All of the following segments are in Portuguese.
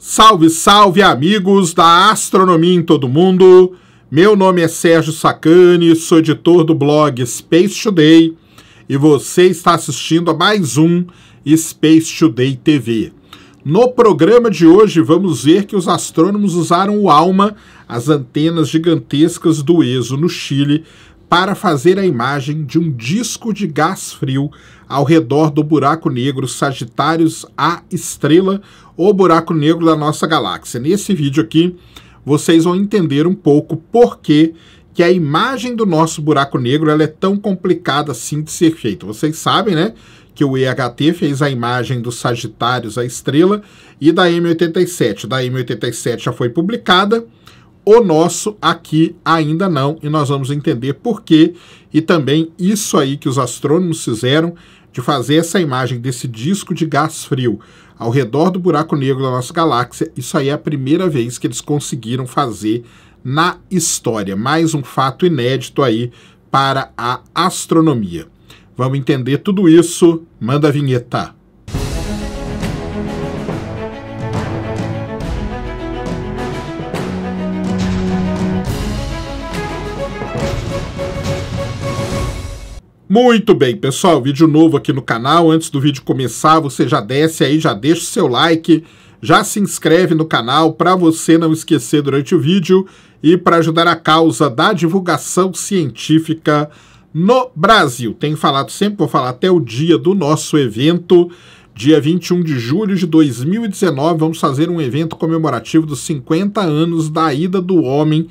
Salve, salve amigos da astronomia em todo mundo. Meu nome é Sérgio Sacani, sou editor do blog Space Today e você está assistindo a mais um Space Today TV. No programa de hoje vamos ver que os astrônomos usaram o ALMA, as antenas gigantescas do ESO no Chile, para fazer a imagem de um disco de gás frio ao redor do buraco negro Sagitários A Estrela, ou buraco negro da nossa galáxia. Nesse vídeo aqui, vocês vão entender um pouco por que, que a imagem do nosso buraco negro ela é tão complicada assim de ser feita. Vocês sabem, né? que o EHT fez a imagem dos Sagitários, a estrela, e da M87. Da M87 já foi publicada, o nosso aqui ainda não, e nós vamos entender por quê. E também isso aí que os astrônomos fizeram de fazer essa imagem desse disco de gás frio ao redor do buraco negro da nossa galáxia, isso aí é a primeira vez que eles conseguiram fazer na história. Mais um fato inédito aí para a astronomia. Vamos entender tudo isso? Manda a vinheta! Muito bem, pessoal, vídeo novo aqui no canal. Antes do vídeo começar, você já desce aí, já deixa o seu like, já se inscreve no canal para você não esquecer durante o vídeo e para ajudar a causa da divulgação científica no Brasil. Tenho falado sempre, vou falar até o dia do nosso evento, dia 21 de julho de 2019, vamos fazer um evento comemorativo dos 50 anos da ida do homem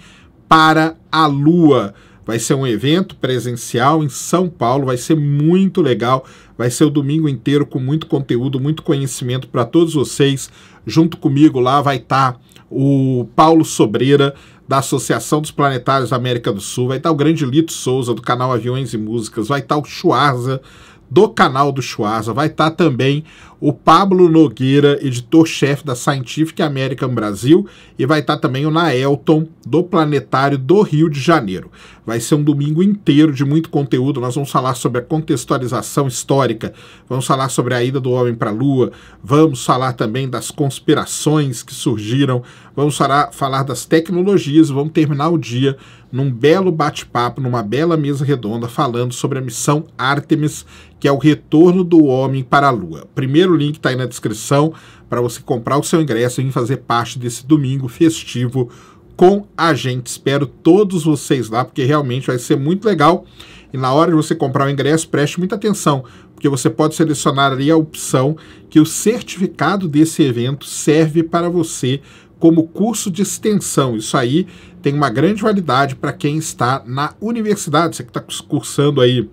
para a Lua. Vai ser um evento presencial em São Paulo, vai ser muito legal. Vai ser o domingo inteiro com muito conteúdo, muito conhecimento para todos vocês. Junto comigo lá vai estar tá o Paulo Sobreira, da Associação dos Planetários da América do Sul, vai estar tá o grande Lito Souza, do canal Aviões e Músicas, vai estar tá o Schwarza, do canal do Chuasa, Vai estar tá também o Pablo Nogueira, editor-chefe da Scientific American Brasil, e vai estar tá também o Naelton, do Planetário do Rio de Janeiro. Vai ser um domingo inteiro de muito conteúdo. Nós vamos falar sobre a contextualização histórica, vamos falar sobre a ida do homem para a Lua, vamos falar também das conspirações que surgiram Vamos falar das tecnologias, vamos terminar o dia num belo bate-papo, numa bela mesa redonda, falando sobre a missão Artemis, que é o retorno do homem para a Lua. Primeiro link está aí na descrição para você comprar o seu ingresso e fazer parte desse domingo festivo com a gente. Espero todos vocês lá, porque realmente vai ser muito legal. E na hora de você comprar o ingresso, preste muita atenção, porque você pode selecionar ali a opção que o certificado desse evento serve para você como curso de extensão. Isso aí tem uma grande validade para quem está na universidade, você que está cursando aí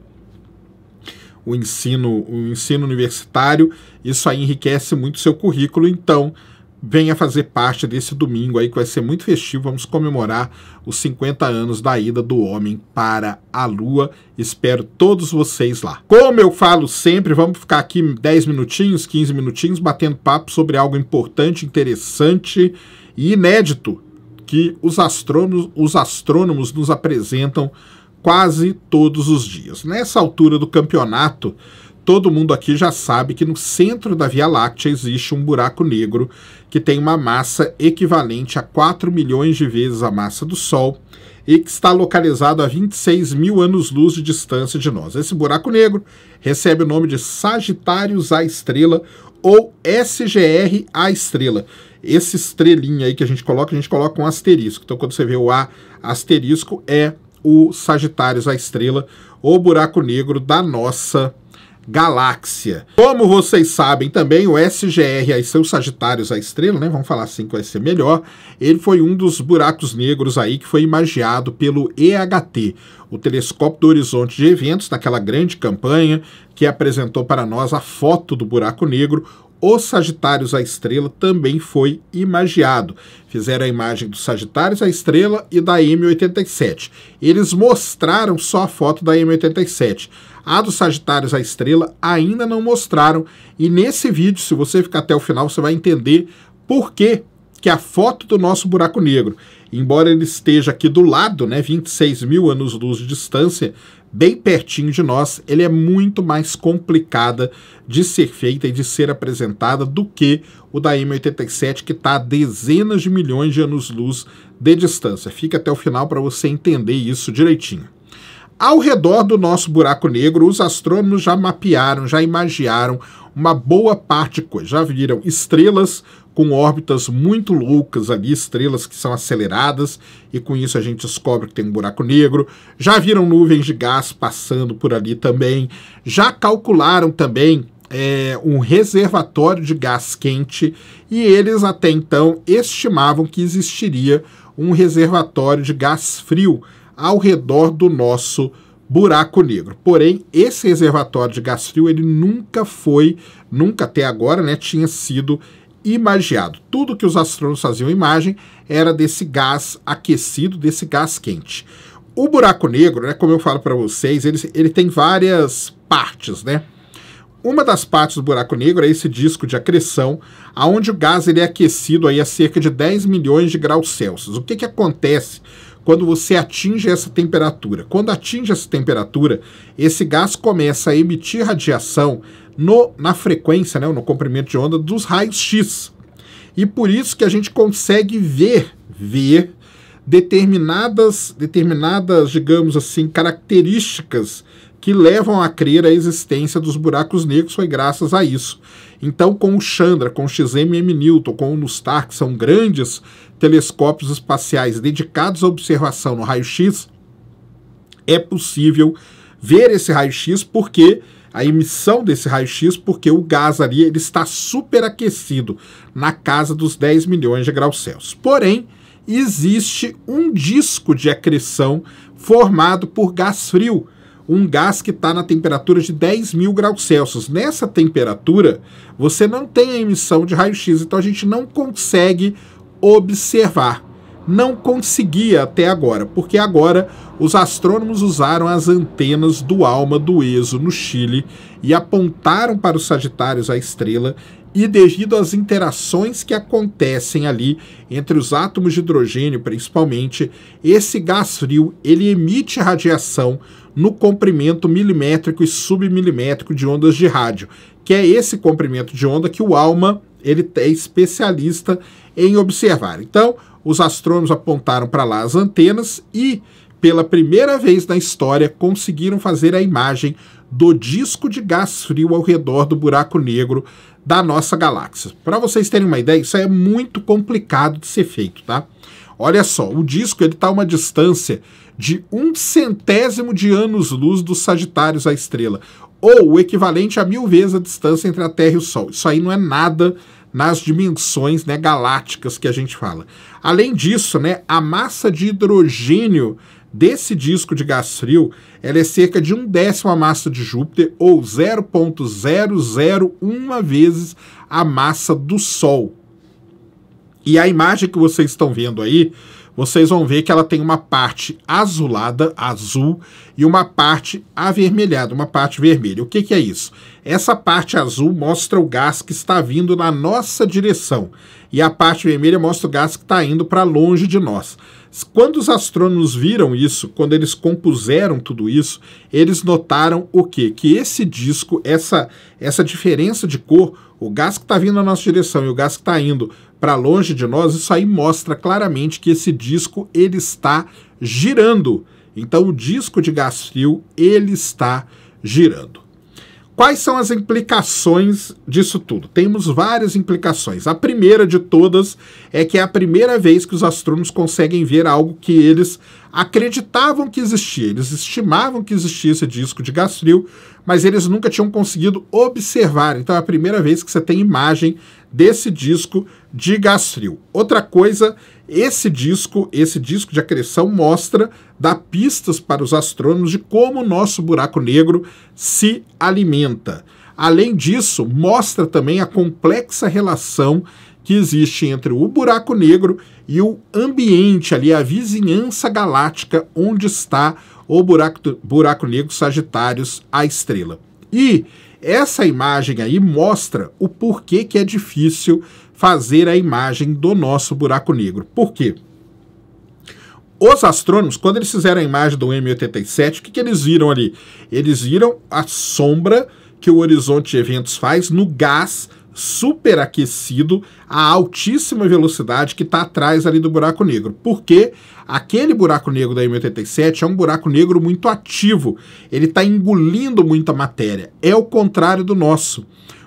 o ensino, o ensino universitário, isso aí enriquece muito o seu currículo, então venha fazer parte desse domingo aí que vai ser muito festivo. Vamos comemorar os 50 anos da ida do homem para a Lua. Espero todos vocês lá. Como eu falo sempre, vamos ficar aqui 10 minutinhos, 15 minutinhos batendo papo sobre algo importante, interessante e inédito que os astrônomos, os astrônomos nos apresentam quase todos os dias. Nessa altura do campeonato, todo mundo aqui já sabe que no centro da Via Láctea existe um buraco negro que tem uma massa equivalente a 4 milhões de vezes a massa do Sol e que está localizado a 26 mil anos-luz de distância de nós. Esse buraco negro recebe o nome de Sagitários A estrela ou SGR A estrela. Esse estrelinha aí que a gente coloca, a gente coloca um asterisco. Então, quando você vê o A asterisco, é o Sagitários A estrela, ou buraco negro da nossa galáxia. Como vocês sabem também, o SGR aí, seu Sagitários a estrela, né? Vamos falar assim que vai ser melhor. Ele foi um dos buracos negros aí que foi imagiado pelo EHT, o telescópio do horizonte de eventos, daquela grande campanha que apresentou para nós a foto do buraco negro, o Sagitários a Estrela também foi imagiado. Fizeram a imagem do Sagitários a Estrela e da M87. Eles mostraram só a foto da M87. A dos Sagitários, a estrela, ainda não mostraram. E nesse vídeo, se você ficar até o final, você vai entender por que que a foto do nosso buraco negro, embora ele esteja aqui do lado, né, 26 mil anos-luz de distância, bem pertinho de nós, ele é muito mais complicada de ser feita e de ser apresentada do que o da M87, que está a dezenas de milhões de anos-luz de distância. Fica até o final para você entender isso direitinho. Ao redor do nosso buraco negro, os astrônomos já mapearam, já imaginaram uma boa parte de coisa. Já viram estrelas com órbitas muito loucas ali, estrelas que são aceleradas, e com isso a gente descobre que tem um buraco negro. Já viram nuvens de gás passando por ali também. Já calcularam também é, um reservatório de gás quente, e eles até então estimavam que existiria um reservatório de gás frio ao redor do nosso buraco negro. Porém, esse reservatório de gás frio, ele nunca foi, nunca até agora, né, tinha sido imagiado. Tudo que os astrônomos faziam imagem era desse gás aquecido, desse gás quente. O buraco negro, né, como eu falo para vocês, ele, ele tem várias partes, né? Uma das partes do buraco negro é esse disco de acreção, aonde o gás ele é aquecido aí a cerca de 10 milhões de graus Celsius. O que, que acontece quando você atinge essa temperatura. Quando atinge essa temperatura, esse gás começa a emitir radiação no, na frequência, né, no comprimento de onda dos raios X. E por isso que a gente consegue ver, ver determinadas, determinadas, digamos assim, características que levam a crer a existência dos buracos negros foi graças a isso. Então, com o Chandra, com o XMM Newton, com o Nustar, que são grandes telescópios espaciais dedicados à observação no raio-x, é possível ver esse raio-x porque a emissão desse raio-x, porque o gás ali ele está superaquecido na casa dos 10 milhões de graus Celsius. Porém, existe um disco de acreção formado por gás frio um gás que está na temperatura de 10 mil graus Celsius. Nessa temperatura, você não tem a emissão de raio-x, então a gente não consegue observar. Não conseguia até agora, porque agora os astrônomos usaram as antenas do Alma do ESO no Chile e apontaram para os Sagitários a estrela e devido às interações que acontecem ali entre os átomos de hidrogênio, principalmente, esse gás frio ele emite radiação no comprimento milimétrico e submilimétrico de ondas de rádio, que é esse comprimento de onda que o Alma ele é especialista em observar. Então, os astrônomos apontaram para lá as antenas e pela primeira vez na história, conseguiram fazer a imagem do disco de gás frio ao redor do buraco negro da nossa galáxia. Para vocês terem uma ideia, isso é muito complicado de ser feito, tá? Olha só, o disco ele está a uma distância de um centésimo de anos-luz dos Sagitários à estrela, ou o equivalente a mil vezes a distância entre a Terra e o Sol. Isso aí não é nada nas dimensões né, galácticas que a gente fala. Além disso, né, a massa de hidrogênio desse disco de gás frio, ela é cerca de um décimo a massa de Júpiter, ou 0,001 vezes a massa do Sol. E a imagem que vocês estão vendo aí, vocês vão ver que ela tem uma parte azulada, azul, e uma parte avermelhada, uma parte vermelha. O que, que é isso? Essa parte azul mostra o gás que está vindo na nossa direção, e a parte vermelha mostra o gás que está indo para longe de nós. Quando os astrônomos viram isso, quando eles compuseram tudo isso, eles notaram o quê? Que esse disco, essa, essa diferença de cor, o gás que está vindo na nossa direção e o gás que está indo para longe de nós, isso aí mostra claramente que esse disco ele está girando. Então o disco de gás frio ele está girando. Quais são as implicações disso tudo? Temos várias implicações. A primeira de todas é que é a primeira vez que os astrônomos conseguem ver algo que eles acreditavam que existia. Eles estimavam que existia esse disco de gás frio, mas eles nunca tinham conseguido observar. Então é a primeira vez que você tem imagem desse disco de gás frio. Outra coisa esse disco, esse disco de acreção mostra, dá pistas para os astrônomos de como o nosso buraco negro se alimenta. Além disso, mostra também a complexa relação que existe entre o buraco negro e o ambiente ali, a vizinhança galáctica onde está o buraco, buraco negro Sagitários, a estrela. E essa imagem aí mostra o porquê que é difícil fazer a imagem do nosso buraco negro. Por quê? Os astrônomos, quando eles fizeram a imagem do M87, o que, que eles viram ali? Eles viram a sombra que o horizonte de eventos faz no gás superaquecido a altíssima velocidade que está atrás ali do buraco negro. Porque aquele buraco negro da M87 é um buraco negro muito ativo, ele está engolindo muita matéria. É o contrário do nosso.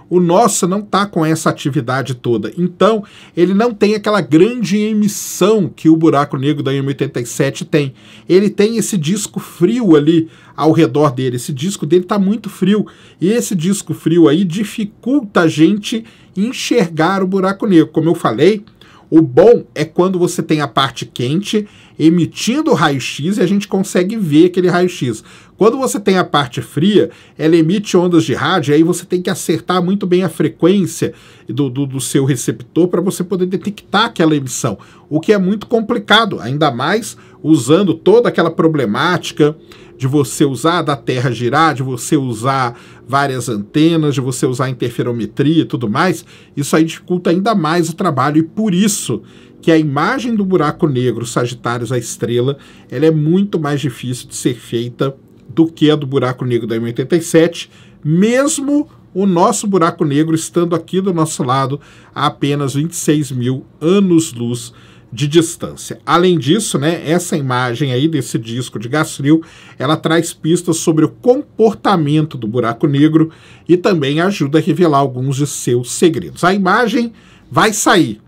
O nosso não está com essa atividade toda. Então, ele não tem aquela grande emissão que o buraco negro da M87 tem. Ele tem esse disco frio ali ao redor dele. Esse disco dele está muito frio. E esse disco frio aí dificulta a gente enxergar o buraco negro. Como eu falei, o bom é quando você tem a parte quente emitindo raio-x e a gente consegue ver aquele raio-x. Quando você tem a parte fria, ela emite ondas de rádio, aí você tem que acertar muito bem a frequência do, do, do seu receptor para você poder detectar aquela emissão, o que é muito complicado, ainda mais usando toda aquela problemática de você usar da Terra girar, de você usar várias antenas, de você usar interferometria e tudo mais, isso aí dificulta ainda mais o trabalho e por isso que a imagem do buraco negro Sagitários à estrela, ela é muito mais difícil de ser feita do que a é do buraco negro da M87, mesmo o nosso buraco negro estando aqui do nosso lado a apenas 26 mil anos-luz de distância. Além disso, né, essa imagem aí desse disco de gás frio, ela traz pistas sobre o comportamento do buraco negro e também ajuda a revelar alguns de seus segredos. A imagem vai sair,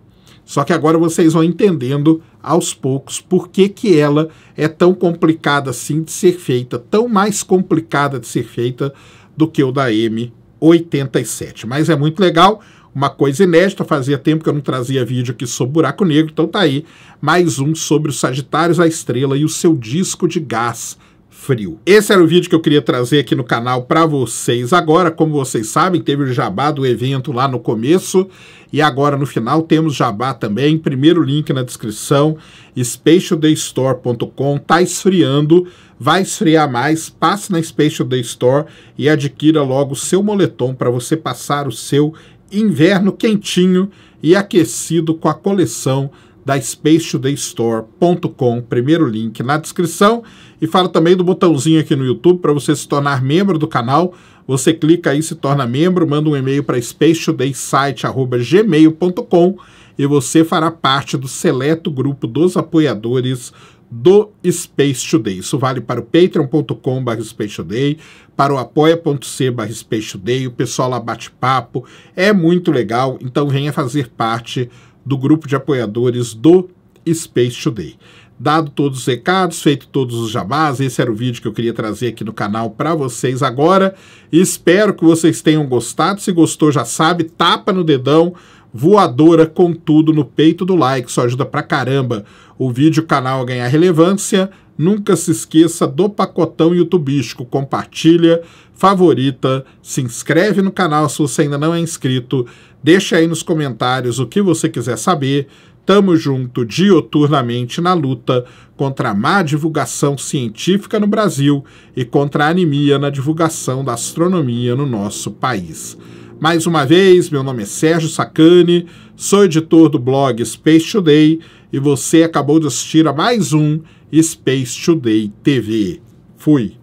só que agora vocês vão entendendo aos poucos por que, que ela é tão complicada assim de ser feita, tão mais complicada de ser feita do que o da M87. Mas é muito legal, uma coisa inédita, fazia tempo que eu não trazia vídeo aqui sobre buraco negro, então tá aí mais um sobre os Sagitários, a Estrela e o seu disco de gás frio. Esse era o vídeo que eu queria trazer aqui no canal para vocês agora. Como vocês sabem, teve o jabá do evento lá no começo e agora no final temos jabá também. Primeiro link na descrição, spatialdaystore.com. Tá esfriando, vai esfriar mais. Passe na Spatial Day Store e adquira logo o seu moletom para você passar o seu inverno quentinho e aquecido com a coleção da spacetodaystore.com, primeiro link na descrição. E fala também do botãozinho aqui no YouTube para você se tornar membro do canal. Você clica aí, se torna membro, manda um e-mail para spacetodaysite.gmail.com e você fará parte do seleto grupo dos apoiadores do Space Today. Isso vale para o patreon.com.br Space Today, para o apoia.c barra Space Today, o pessoal lá bate papo, é muito legal, então venha fazer parte do grupo de apoiadores do Space Today. Dado todos os recados, feito todos os jabás, esse era o vídeo que eu queria trazer aqui no canal para vocês agora. Espero que vocês tenham gostado. Se gostou, já sabe, tapa no dedão, voadora com tudo no peito do like. Isso ajuda pra caramba o vídeo, o canal a ganhar relevância. Nunca se esqueça do pacotão youtubístico. Compartilha, favorita, se inscreve no canal se você ainda não é inscrito Deixe aí nos comentários o que você quiser saber. Tamo junto dioturnamente na luta contra a má divulgação científica no Brasil e contra a anemia na divulgação da astronomia no nosso país. Mais uma vez, meu nome é Sérgio Sacani, sou editor do blog Space Today e você acabou de assistir a mais um Space Today TV. Fui!